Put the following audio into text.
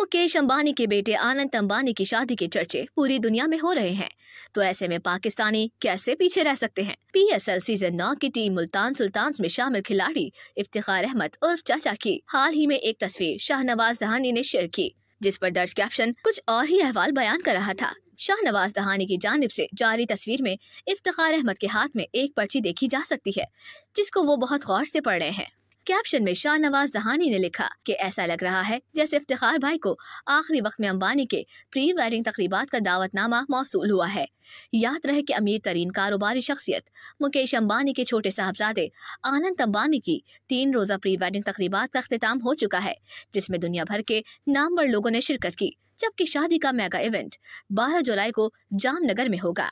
मुकेश अंबानी के बेटे आनंद अंबानी की शादी के चर्चे पूरी दुनिया में हो रहे हैं तो ऐसे में पाकिस्तानी कैसे पीछे रह सकते हैं पीएसएल सीजन नौ की टीम मुल्तान सुल्तान में शामिल खिलाड़ी इफ्तिखार अहमद उर्फ चाचा की हाल ही में एक तस्वीर शाहनवाज दहानी ने शेयर की जिस पर दर्ज कैप्शन कुछ और ही अहवाल बयान कर रहा था शाहनवाज दहानी की जानब से जारी तस्वीर में इफ्तार अहमद के हाथ में एक पर्ची देखी जा सकती है जिसको वो बहुत गौर से पढ़ रहे हैं कैप्शन में शाह नवाज दहानी ने लिखा कि ऐसा लग रहा है जैसे इफ्तार भाई को आखिरी वक्त में अम्बानी के प्री वेडिंग तकरीबा का दावतनामा मौसू हुआ है याद रहे कि अमीर तरीन कारोबारी शख्सियत मुकेश अम्बानी के छोटे साहबजादे आनंद अम्बानी की तीन रोज़ा प्री वेडिंग तकरीबा का अख्ताम हो चुका है जिसमें दुनिया भर के नामवर लोगों ने शिरकत की जबकि शादी का मेगा इवेंट बारह जुलाई को जामनगर में होगा